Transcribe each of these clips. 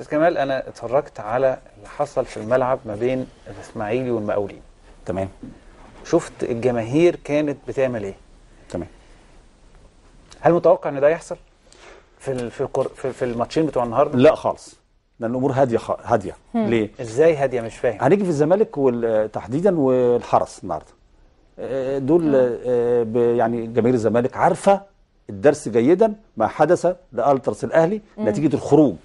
استاذ كمال انا اتفرجت على اللي حصل في الملعب ما بين الاسماعيلي والمقاولين تمام شفت الجماهير كانت بتعمل ايه تمام هل متوقع ان ده يحصل في في في, في الماتشين بتوع النهارده لا خالص لان الامور هاديه هاديه هم. ليه ازاي هاديه مش فاهم هنيجي في الزمالك وال... تحديدا والحرس النهارده آه، آه، دول آه، ب... يعني جماهير الزمالك عارفه الدرس جيدا ما حدث لالترس الاهلي مم. نتيجه الخروج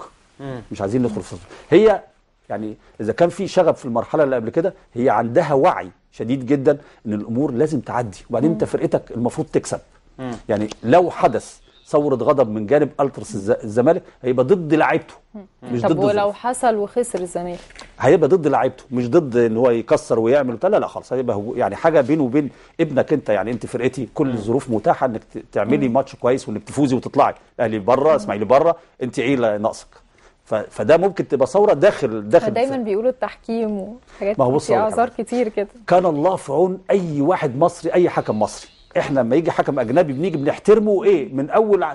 مش عايزين ندخل في هي يعني اذا كان في شغف في المرحله اللي قبل كده هي عندها وعي شديد جدا ان الامور لازم تعدي وبعدين انت فرقتك المفروض تكسب مم. يعني لو حدث ثوره غضب من جانب الترس الزمالك هيبقى ضد لعيبته مش طب ضد ولو حصل وخسر الزمالك هيبقى ضد لعيبته مش ضد ان هو يكسر ويعمل لا لا خلاص هيبقى هو يعني حاجه بينه وبين ابنك انت يعني انت فرقتي كل الظروف متاحه انك تعملي ماتش كويس وانك تفوزي وتطلعي الاهلي بره اسماعيلي بره انت ايه ناقصك فده ممكن تبقى ثوره داخل داخل دايما بيقولوا التحكيم وحاجات ما هو بص اعذار كتير كده كان الله في عون اي واحد مصري اي حكم مصري احنا لما يجي حكم اجنبي بنيجي بنحترمه ايه من اول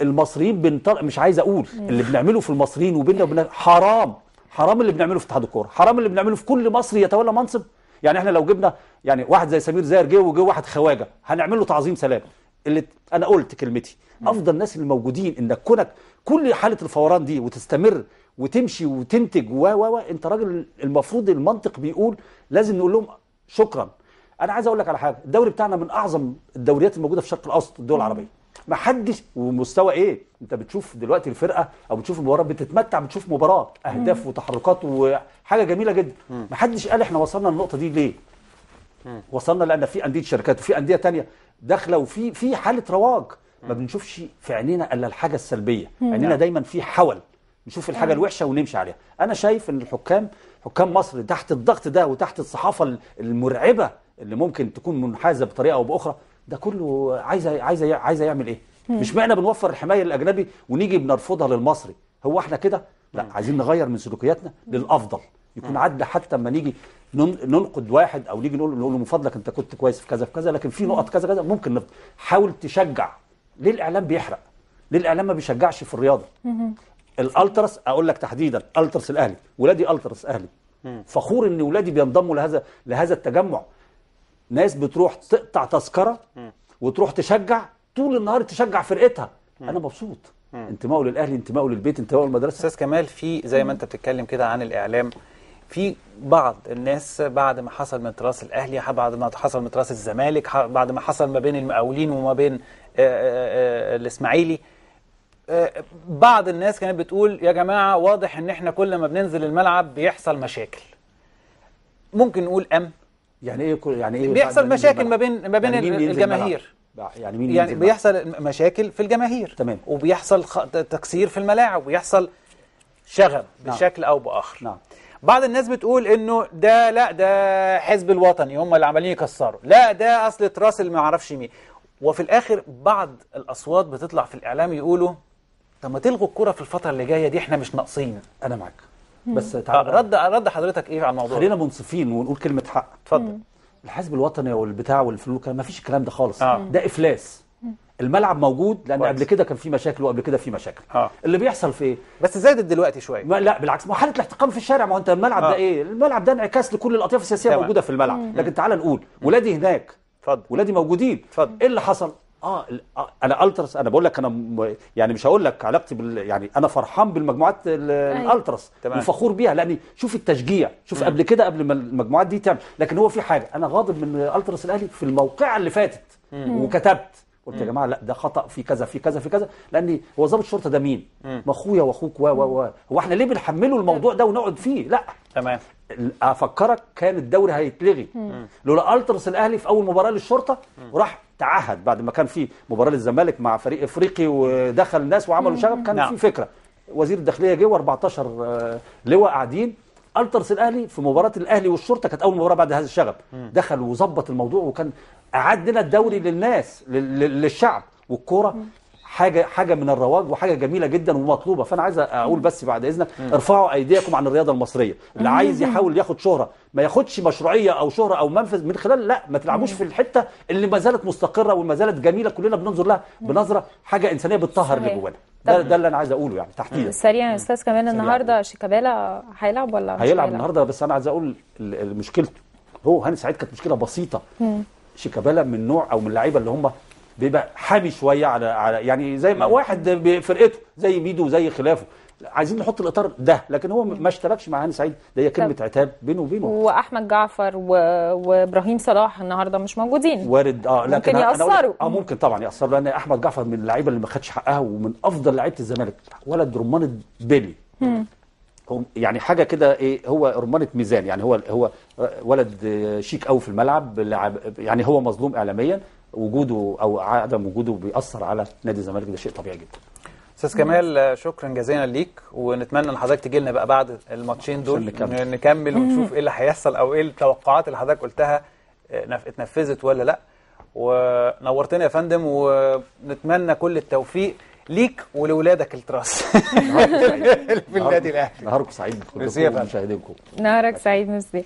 المصريين بنطلع مش عايز اقول اللي بنعمله في المصريين وبيننا وبين حرام حرام اللي بنعمله في اتحاد الكوره حرام اللي بنعمله في كل مصري يتولى منصب يعني احنا لو جبنا يعني واحد زي سمير زاهر جه وجه واحد خواجه هنعمل له تعظيم سلام اللي انا قلت كلمتي افضل الناس اللي موجودين انك كونك كل حاله الفوران دي وتستمر وتمشي وتنتج و و و انت راجل المفروض المنطق بيقول لازم نقول لهم شكرا انا عايز اقول لك على حاجه الدوري بتاعنا من اعظم الدوريات الموجوده في الشرق الاوسط الدول العربيه ما حدش ومستوى ايه انت بتشوف دلوقتي الفرقه او بتشوف المباراه بتتمتع بتشوف مباراه اهداف وتحركات وحاجه جميله جدا ما حدش قال احنا وصلنا للنقطه دي ليه وصلنا لان في انديه شركات وفي انديه تانية داخله وفي في حاله رواج ما بنشوفش في عينينا الا الحاجه السلبيه عينينا دايما في حول نشوف الحاجه الوحشه ونمشي عليها انا شايف ان الحكام حكام مصر تحت الضغط ده وتحت الصحافه المرعبه اللي ممكن تكون منحازه بطريقه او باخرى ده كله عايز عايز عايز يعمل ايه مش معنى بنوفر الحمايه للاجنبي ونيجي بنرفضها للمصري هو احنا كده لا عايزين نغير من سلوكياتنا للافضل يكون عدل حتى لما نيجي ننقد واحد او نيجي نقول نقول له من فضلك انت كنت كويس في كذا في كذا لكن في نقط كذا كذا ممكن نفضل. حاول تشجع ليه الاعلام بيحرق ليه الاعلام ما بيشجعش في الرياضه الالتراس اقول لك تحديدا التراس الاهلي ولادي التراس اهلي فخور ان ولادي بينضموا لهذا لهذا التجمع ناس بتروح تقطع تذكره وتروح تشجع طول النهار تشجع فرقتها انا مبسوط انتمائه للاهلي انتمائه للبيت انتمائه للمدرسه استاذ كمال في زي ما انت بتتكلم كده عن الاعلام في بعض الناس بعد ما حصل من تراث الاهلي بعد ما حصل من تراث الزمالك بعد ما حصل ما بين المقاولين وما بين آه، آه، آه، الاسماعيلي بعض الناس كانت بتقول يا جماعه واضح ان احنا كل ما بننزل الملعب بيحصل مشاكل ممكن نقول ام يعني ايه يعني ايه بيحصل مشاكل ما بين ما بين يعني الجماهير يعني مين يعني بيحصل مشاكل في الجماهير تمام وبيحصل تكسير في الملاعب وبيحصل شغب نعم. بشكل او باخر نعم بعض الناس بتقول انه ده لا ده حزب الوطني هم اللي عمالين يكسروا لا ده اصل تراس اللي ما اعرفش مين وفي الاخر بعض الاصوات بتطلع في الاعلام يقولوا طب ما تلغوا الكرة في الفترة اللي جاية دي احنا مش ناقصين انا معاك بس تعال رد رد حضرتك ايه على الموضوع خلينا منصفين ونقول كلمة حق اتفضل الحزب الوطني والبتاع والفلوكه ما فيش الكلام ده خالص آه. ده افلاس الملعب موجود لان بويس. قبل كده كان في مشاكل وقبل كده في مشاكل آه. اللي بيحصل في ايه بس زادت دلوقتي شويه لا بالعكس ما حاله الاحتقان في الشارع ما هو انت الملعب آه. ده ايه الملعب ده انعكاس لكل الاطياف السياسيه تمام. موجوده في الملعب مم. لكن تعال نقول ولادي هناك اتفضل ولادي موجودين اتفضل ايه اللي حصل اه, آه، انا التراس انا بقول لك انا يعني مش هقول لك علاقتي بال يعني انا فرحان بالمجموعات أيوة. الالتراس وفخور بيها لاني شوف التشجيع شوف مم. قبل كده قبل ما المجموعات دي تعمل لكن هو في حاجه انا غاضب من التراس الاهلي في الموقعه اللي فاتت مم. وكتبت قلت يا جماعه لا ده خطا في كذا في كذا في كذا لان هو ضابط شرطه ده مين ما اخويا واخوك و و هو احنا ليه بنحمله الموضوع ده ونقعد فيه لا تمام افكرك كان الدوري هيتلغي لولا الترس الاهلي في اول مباراه للشرطه وراح تعهد بعد ما كان في مباراه للزمالك مع فريق افريقي ودخل ناس وعملوا شغب كان في نعم. فكره وزير الداخليه جه و14 آه، لواء قاعدين الترس الاهلي في مباراه الاهلي والشرطه كانت اول مباراه بعد هذا الشغب دخل وظبط الموضوع وكان اعاد لنا الدوري للناس للشعب والكوره حاجه حاجه من الرواج وحاجه جميله جدا ومطلوبه فانا عايز اقول بس بعد اذنك ارفعوا ايديكم عن الرياضه المصريه اللي عايز يحاول ياخد شهره ما ياخدش مشروعيه او شهره او منفذ من خلال لا ما تلعبوش في الحته اللي ما زالت مستقره وما زالت جميله كلنا بننظر لها بنظره حاجه انسانيه بتطهر اللي جوانا ده, ده اللي انا عايز اقوله يعني تحديدا سريعا يا استاذ كمان النهارده شيكابالا هيلعب ولا مش هيلعب النهارده بس انا عايز اقول مشكلته هو هاني سعيد كانت مشكله بسيطه شيكابالا من نوع او من اللعيبه اللي هم بيبقى حامي شويه على على يعني زي ما واحد بفرقته زي ميدو زي خلافه عايزين نحط الاطار ده لكن هو ما اشتركش مع هاني سعيد ده هي كلمه عتاب بينه وبينه واحمد جعفر و... وابراهيم صلاح النهارده مش موجودين وارد اه لكن ممكن ياثروا اه ممكن طبعا ياثروا لان احمد جعفر من اللعيبه اللي ما خدش حقها ومن افضل لعيبه الزمالك ولد رمانه بيلي يعني حاجه كده ايه هو رمانه ميزان يعني هو هو آه، ولد شيك قوي في الملعب يعني هو مظلوم اعلاميا وجوده او عدم وجوده بيأثر على نادي الزمالك ده شيء طبيعي جدا استاذ كمال شكرا جزيلا ليك ونتمنى ان حضرتك تجي لنا بقى بعد الماتشين دول نكمل ونشوف ايه اللي هيحصل او ايه التوقعات اللي حضرتك قلتها اتنفذت ولا لا ونورتنا يا فندم ونتمنى كل التوفيق ليك ولولادك التراس في النادي الاهلي نهاركم سعيد مع كل مشاهدينكم نهارك سعيد ميرسي